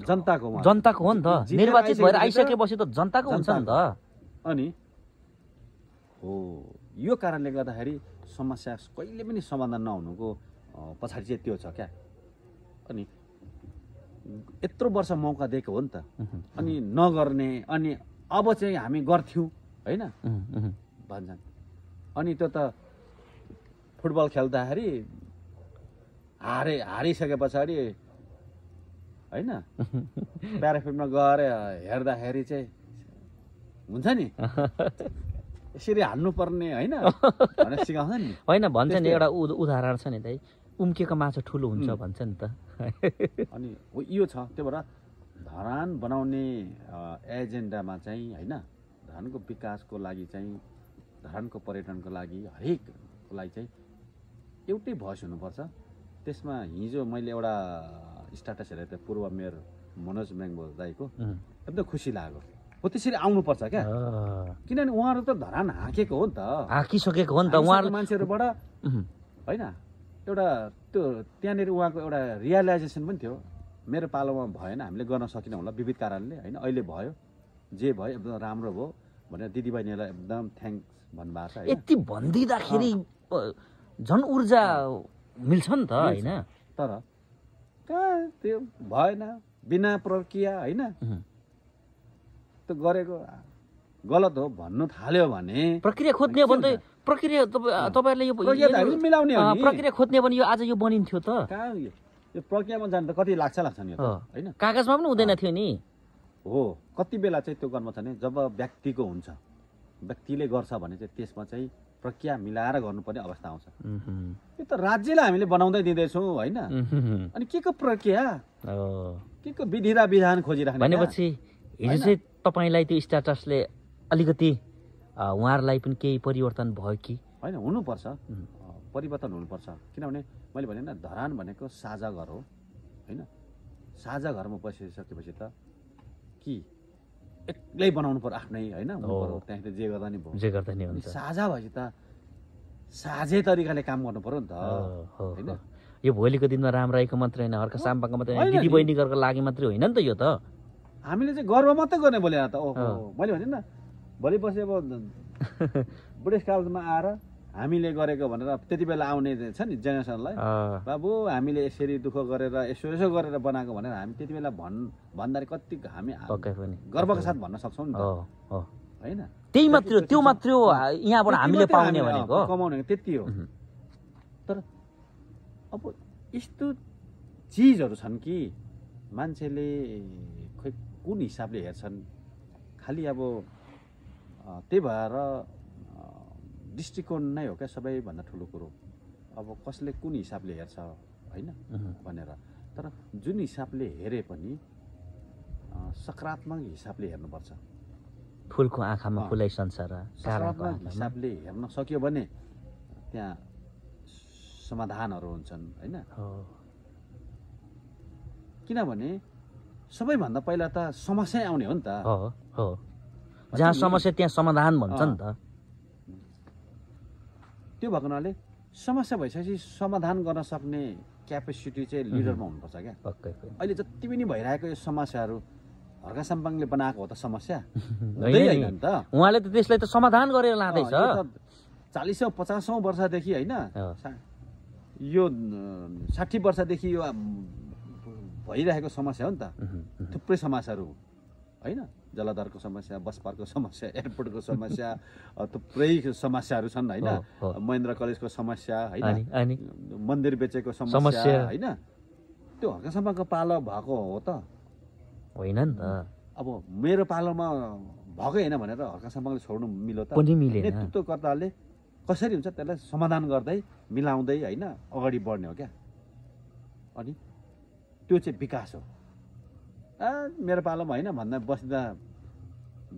A: जनताको जनताको हो नि त निर्वाचित भएर आइसकेपछि त जनताको हुन्छ नि त अनि हो यो कारणले गर्दाखेरि समस्या कहिले पनि समाधान नहुनुको पछाडि चाहिँ त्यो छ क्या अनि यत्रो वर्ष मौका दिएको हो नि त अनि नगर्ने अनि अब चाहिँ हामी गर्थ्यौँ होइन भन्छन् अनि त्यो त फुटबल खेल्दाखेरि हारे हारिसके पछाडि होइन प्याराफिल्डमा गएर हेर्दाखेरि चाहिँ हुन्छ नि यसरी हाल्नुपर्ने होइन सिकाउँछ नि
B: होइन भन्छ नि एउटा उदाहरण छ नि त उम्केको माछा ठुलो हुन्छ भन्छ नि त
A: अनि यो छ त्यो भएर धरान बनाउने एजेन्डामा चाहिँ होइन धरानको विकासको लागि चाहिँ धरानको पर्यटनको लागि हरेकको लागि चाहिँ एउटै भोइस हुनुपर्छ त्यसमा हिजो मैले एउटा स्ट्याटस हेरेको थिएँ पूर्व मेयर मनोज म्याङ्गो दाईको एकदम खुसी लाग्यो हो त्यसरी आउनुपर्छ क्या किनभने उहाँहरू त धरान हाँकेको हो नि त
B: हाँकिसकेको हो नि त उहाँहरू
A: मान्छेहरूबाट होइन एउटा त्यो त्यहाँनिर उहाँको एउटा रियलाइजेसन पनि थियो मेरो पालोमा भएन हामीले गर्न सकेनौँ होला विविध कारणले होइन अहिले भयो जे भयो एकदम राम्रो भयो भनेर दिदीबहिनीहरूलाई एकदम थ्याङ्क्स भन्नुभएको छ यति भनिदिँदाखेरि झन् ऊर्जा मिल्छ नि त होइन तर कहाँ त्यो भएन बिना प्रक्रिया होइन त्यो गरेको गलत हो भन्नु थाल्यो भने प्रक्रिया खोज्ने हो प्रक्रिया
B: तपाईँहरूले प्रक्रिया खोज्ने भने यो आज यो बनिन्थ्यो त यो प्रक्रियामा
A: जानु त कति लाग्छ लाग्छ नि होइन कागजमा पनि हुँदैन थियो नि हो कति बेला चाहिँ त्यो गर्नु छ भने जब व्यक्तिको हुन्छ व्यक्तिले गर्छ भने चाहिँ त्यसमा चाहिँ प्रक्रिया मिलाएर गर्नुपर्ने अवस्था आउँछ यो त राज्यलाई हामीले बनाउँदै दिँदैछौँ होइन अनि के को प्रक्रिया के को विधि र विधान खोजिराख्ने भनेपछि हिजो चाहिँ तपाईँलाई
B: त्यो स्ट्याटसले अलिकति उहाँहरूलाई पनि केही परिवर्तन भयो कि
A: होइन हुनुपर्छ परिवर्तन हुनुपर्छ किनभने मैले भने धरान भनेको साझा घर हो होइन साझा घरमा बसिसकेपछि त कि एक्लै बनाउनु पर्यो आफ्नै होइन त्यहाँ जे गर्दा नि जे गर्दा नि साझा भएपछि त साझै तरिकाले काम गर्नु पर्यो नि त होइन यो भोलिको दिनमा राम्रो आएको मात्रै होइन
B: हर्का साम्पाको मात्रै दिदी बहिनीहरूको लागि मात्रै होइन नि त यो त हामीले चाहिँ गर्व मात्रै गर्ने बोले त ओहो
A: मैले भने भोलि पछि अब बुढेसकालमा आएर हामीले गरेको भनेर त्यति बेला आउने छ नि जेनेरेसनलाई बाबु हामीले यसरी दुःख गरेर यसो यसो गरेर बनाएको भनेर हामी त्यति बेला भन् भन्दाखेरि कति हामी गर्वको साथ भन्न सक्छौँ नि त होइन
B: त्यही मात्रै त्यो मात्रै हो यहाँबाट हामीले पाउने भनेको
A: कमाउने त्यति हो तर अब यस्तो चिजहरू छन् कि मान्छेले कुन हिसाबले हेर्छन् खालि अब त्यही भएर दृष्टिकोण नै हो क्या सबैभन्दा ठुलो कुरो अब कसले कुन हिसाबले हेर्छ होइन भनेर तर जुन हिसाबले हेरे पनि सकारात्मक हिसाबले हेर्नुपर्छ
B: फुलको आँखामा फुलै संसार सकारात्मक हिसाबले
A: हेर्न सक्यो भने त्यहाँ समाधानहरू हुन्छन् होइन किनभने सबैभन्दा पहिला त समस्या आउने हो नि त हो जहाँ समस्या त्यहाँ
B: समाधान भन्छ नि त
A: त्यो भएको हुनाले समस्या भइसकेपछि समाधान गर्न सक्ने क्यापेसिटी चाहिँ लिडरमा हुनुपर्छ क्या अहिले जति पनि भइरहेको यो समस्याहरू हर्का साम्पाङले बनाएको हो त समस्या त उहाँले त त्यसलाई त समाधान गरेर लाँदैछ चालिसौँ पचासौँ वर्षदेखि होइन यो साठी वर्षदेखि यो भइरहेको समस्या हो नि त थुप्रै समस्याहरू होइन जलाधारको समस्या बसपार्कको समस्या एयरपोर्टको समस्या थुप्रै समस्याहरू छन् होइन महेन्द्र कलेजको समस्या होइन मन्दिर बेचेको समस्या होइन त्यो हर्कासम्मको पालो भएको हो त होइन नि त अब मेरो पालोमा भएकै होइन भनेर हर्कासम्मले छोड्नु मिलो त नेतृत्वकर्ताले कसरी हुन्छ त्यसलाई समाधान गर्दै मिलाउँदै होइन अगाडि बढ्ने हो क्या अनि त्यो चाहिँ विकास हो ए मेरो पालोमा होइन भन्दा बस्दा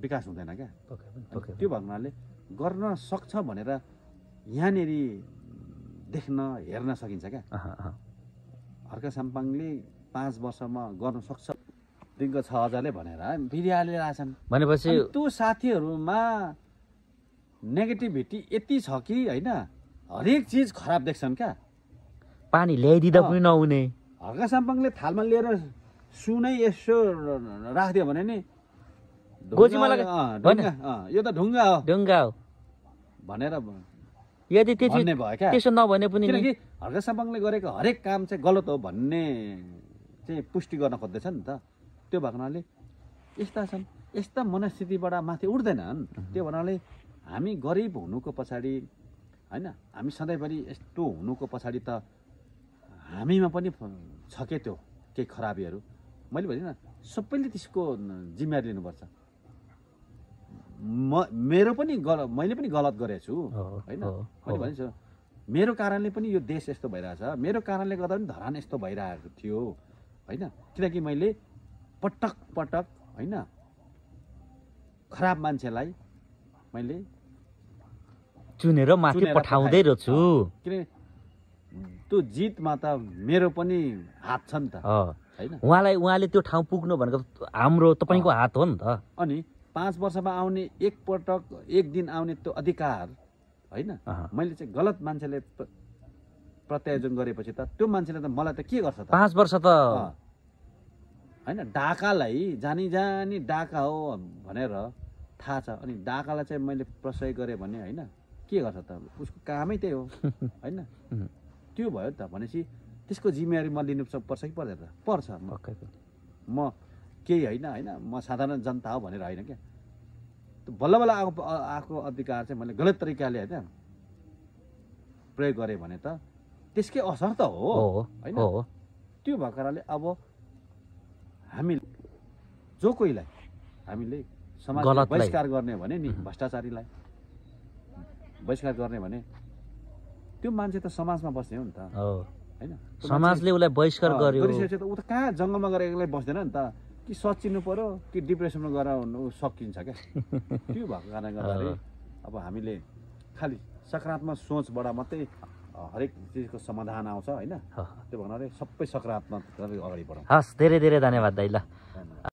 A: विकास हुँदैन क्या त्यो भएको हुनाले गर्न सक्छ भनेर यहाँनिर देख्न हेर्न सकिन्छ क्या हर्का साम्पाङले पाँच वर्षमा गर्न सक्छ दिनको छ हजारले भनेर फेरि हालेर भनेपछि त्यो साथीहरूमा नेगेटिभिटी यति छ कि होइन हरेक चिज खराब देख्छन् क्या
B: पानी ल्याइदिँदा पनि नहुने
A: हग्का साम्पाङले थालमा लिएर सुनै यसो राखिदियो भने नि यो त ढुङ्गा हो ढुङ्गा हो भनेर यदि त्यसो नभने पनि किनकि हर्का साम्पाङले गरेको हरेक काम चाहिँ गलत हो भन्ने चाहिँ पुष्टि गर्न खोज्दैछ नि त त्यो भएको हुनाले यस्ता छन् यस्ता मनस्थितिबाट माथि उठ्दैनन् त्यो भन्नाले हामी गरिब हुनुको पछाडि होइन हामी सधैँभरि यस्तो हुनुको पछाडि त हामीमा पनि छ क्या त्यो केही खराबीहरू मैले भने सबैले त्यसको जिम्मेवारी लिनुपर्छ म मेरो पनि गल मैले पनि गलत गरेको छु होइन मैले भनिन्छु मेरो कारणले पनि यो देश यस्तो भइरहेछ मेरो कारणले गर्दा पनि धरान यस्तो भइरहेको थियो होइन किनकि मैले पटक पटक होइन खराब मान्छेलाई मैले
B: चुनेर माथि पठाउँदै रहेछु
A: किनकि त्यो जितमा त मेरो पनि हात छ नि त होइन
B: उहाँलाई उहाँले त्यो ठाउँ पुग्नु भनेको हाम्रो तपाईँको हात हो नि त
A: अनि पाँच वर्षमा आउने एकपटक एक दिन आउने त्यो अधिकार होइन मैले चाहिँ गलत मान्छेले प्रत्यायोजन गरेपछि त त्यो मान्छेले त मलाई त के गर्छ त पाँच वर्ष त होइन डाकालाई जानी जानी डाका हो भनेर थाहा छ अनि डाकालाई चाहिँ मैले प्रसय गरेँ भने होइन के गर्छ त उसको कामै त्यही हो होइन त्यो भयो नि त भनेपछि त्यसको जिम्मेवारी म लिनु पर्छ कि पर्दैन पर्छ पक्कै म केही होइन होइन म साधारण जनता हो भनेर होइन क्या बल्ल बल्ल आएको आएको अधिकार चाहिँ मैले गलत तरिकाले होइन प्रयोग गरेँ भने त त्यसकै असर त हो होइन त्यो भएको कारणले अब हामी जो कोहीलाई हामीले समाज बहिष्कार गर्ने भने नि भ्रष्टाचारीलाई बहिष्कार गर्ने भने त्यो मान्छे त समाजमा बस्ने हो नि त होइन समाजले
B: उसलाई बहिष्कार गर्यो गरिसकेपछि
A: त ऊ त कहाँ जङ्गलमा गएर एक्लै बस्दैन नि त कि सचिनु पऱ्यो कि डिप्रेसनमा गएर सकिन्छ क्या त्यो भएको कारणले गर्दाखेरि अब हामीले खालि सकारात्मक सोचबाट मात्रै हरेक चिजको समाधान आउँछ होइन त्यो भन्नाले सबै सकारात्मक अगाडि बढाउँ
B: हस् धेरै धेरै धन्यवाद दाइ
A: ल